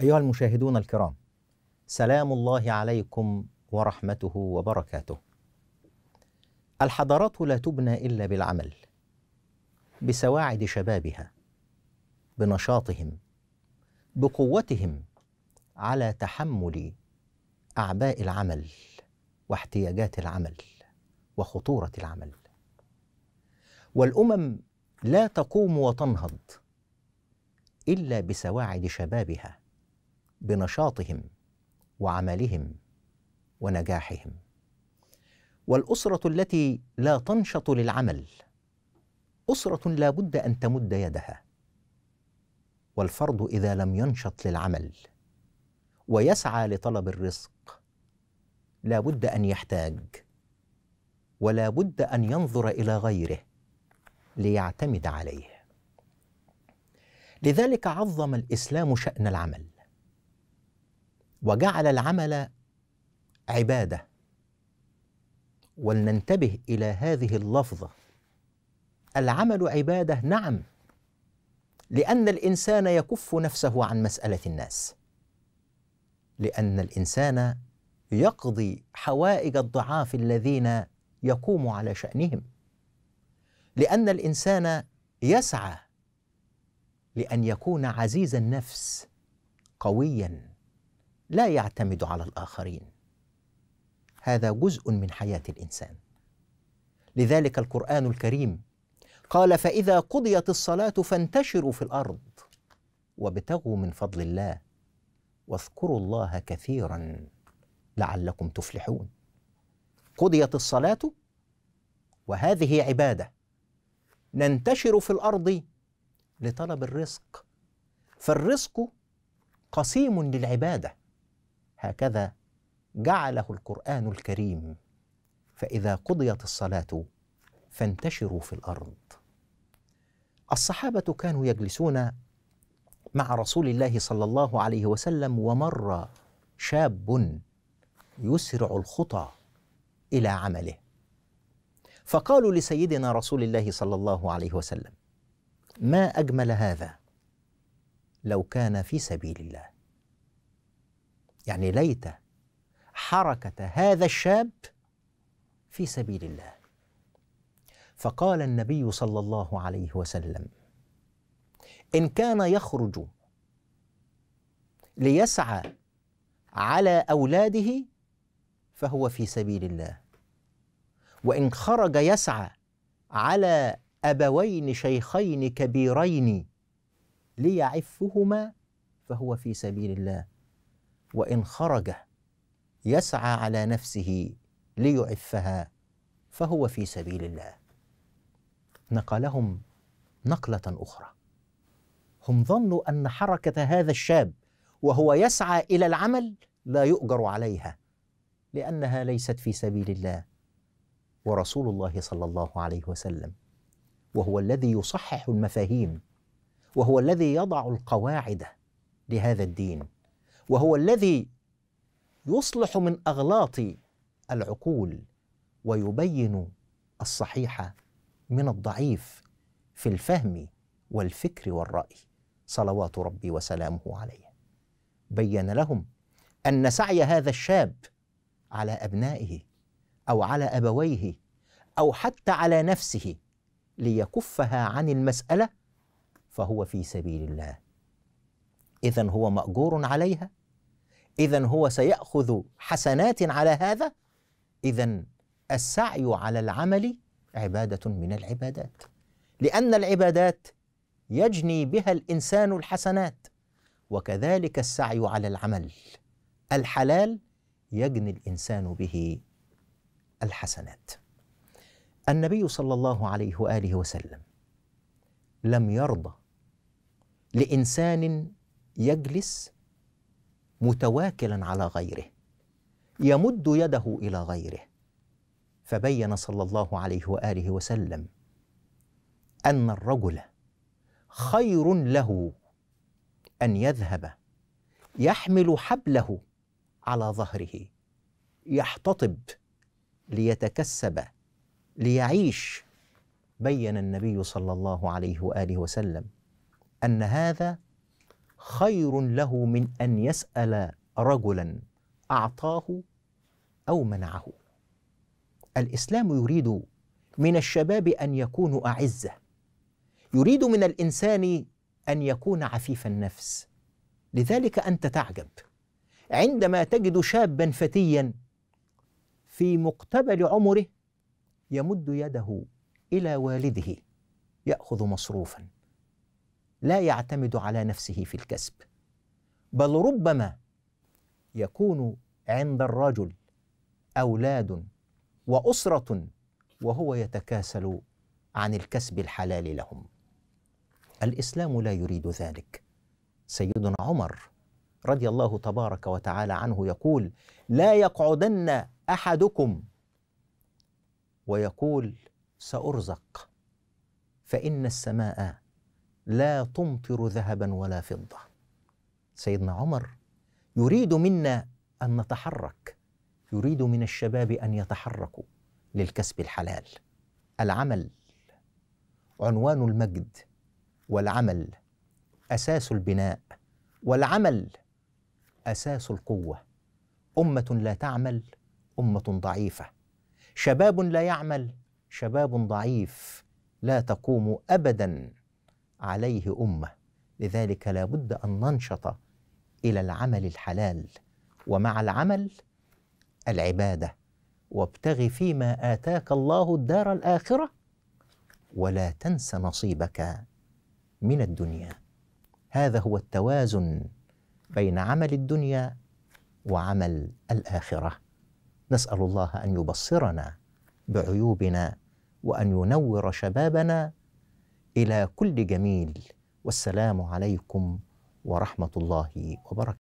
أيها المشاهدون الكرام سلام الله عليكم ورحمته وبركاته الحضارات لا تبنى إلا بالعمل بسواعد شبابها بنشاطهم بقوتهم على تحمل أعباء العمل واحتياجات العمل وخطورة العمل والأمم لا تقوم وتنهض إلا بسواعد شبابها بنشاطهم وعملهم ونجاحهم والاسره التي لا تنشط للعمل اسره لا بد ان تمد يدها والفرد اذا لم ينشط للعمل ويسعى لطلب الرزق لا بد ان يحتاج ولا بد ان ينظر الى غيره ليعتمد عليه لذلك عظم الاسلام شان العمل وجعل العمل عباده ولننتبه الى هذه اللفظه العمل عباده نعم لان الانسان يكف نفسه عن مساله الناس لان الانسان يقضي حوائج الضعاف الذين يقوم على شانهم لان الانسان يسعى لان يكون عزيز النفس قويا لا يعتمد على الآخرين هذا جزء من حياة الإنسان لذلك القرآن الكريم قال فإذا قضيت الصلاة فانتشروا في الأرض وابتغوا من فضل الله واذكروا الله كثيرا لعلكم تفلحون قضيت الصلاة وهذه عبادة ننتشر في الأرض لطلب الرزق فالرزق قسيم للعباده هكذا جعله القران الكريم فاذا قضيت الصلاه فانتشروا في الارض الصحابه كانوا يجلسون مع رسول الله صلى الله عليه وسلم ومر شاب يسرع الخطى الى عمله فقالوا لسيدنا رسول الله صلى الله عليه وسلم ما اجمل هذا لو كان في سبيل الله يعني ليت حركة هذا الشاب في سبيل الله فقال النبي صلى الله عليه وسلم إن كان يخرج ليسعى على أولاده فهو في سبيل الله وإن خرج يسعى على أبوين شيخين كبيرين ليعفهما فهو في سبيل الله وإن خرج يسعى على نفسه ليعفها فهو في سبيل الله نقلهم نقلة أخرى هم ظنوا أن حركة هذا الشاب وهو يسعى إلى العمل لا يؤجر عليها لأنها ليست في سبيل الله ورسول الله صلى الله عليه وسلم وهو الذي يصحح المفاهيم وهو الذي يضع القواعد لهذا الدين وهو الذي يصلح من اغلاط العقول ويبين الصحيح من الضعيف في الفهم والفكر والراي صلوات ربي وسلامه عليه بين لهم ان سعي هذا الشاب على ابنائه او على ابويه او حتى على نفسه ليكفها عن المساله فهو في سبيل الله إذا هو مأجور عليها إذا هو سيأخذ حسنات على هذا إذا السعي على العمل عبادة من العبادات لأن العبادات يجني بها الإنسان الحسنات وكذلك السعي على العمل الحلال يجني الإنسان به الحسنات النبي صلى الله عليه وآله وسلم لم يرضى لإنسان يجلس متواكلا على غيره يمد يده الى غيره فبين صلى الله عليه واله وسلم ان الرجل خير له ان يذهب يحمل حبله على ظهره يحتطب ليتكسب ليعيش بين النبي صلى الله عليه واله وسلم ان هذا خير له من ان يسال رجلا اعطاه او منعه الاسلام يريد من الشباب ان يكونوا اعزه يريد من الانسان ان يكون عفيف النفس لذلك انت تعجب عندما تجد شابا فتيا في مقتبل عمره يمد يده الى والده ياخذ مصروفا لا يعتمد على نفسه في الكسب بل ربما يكون عند الرجل اولاد واسره وهو يتكاسل عن الكسب الحلال لهم الاسلام لا يريد ذلك سيدنا عمر رضي الله تبارك وتعالى عنه يقول لا يقعدن احدكم ويقول سارزق فان السماء لا تمطر ذهبا ولا فضة سيدنا عمر يريد منا أن نتحرك يريد من الشباب أن يتحركوا للكسب الحلال العمل عنوان المجد والعمل أساس البناء والعمل أساس القوة أمة لا تعمل أمة ضعيفة شباب لا يعمل شباب ضعيف لا تقوم أبداً عليه امه لذلك لا بد ان ننشط الى العمل الحلال ومع العمل العباده وابتغ فيما اتاك الله الدار الاخره ولا تنس نصيبك من الدنيا هذا هو التوازن بين عمل الدنيا وعمل الاخره نسال الله ان يبصرنا بعيوبنا وان ينور شبابنا الى كل جميل والسلام عليكم ورحمه الله وبركاته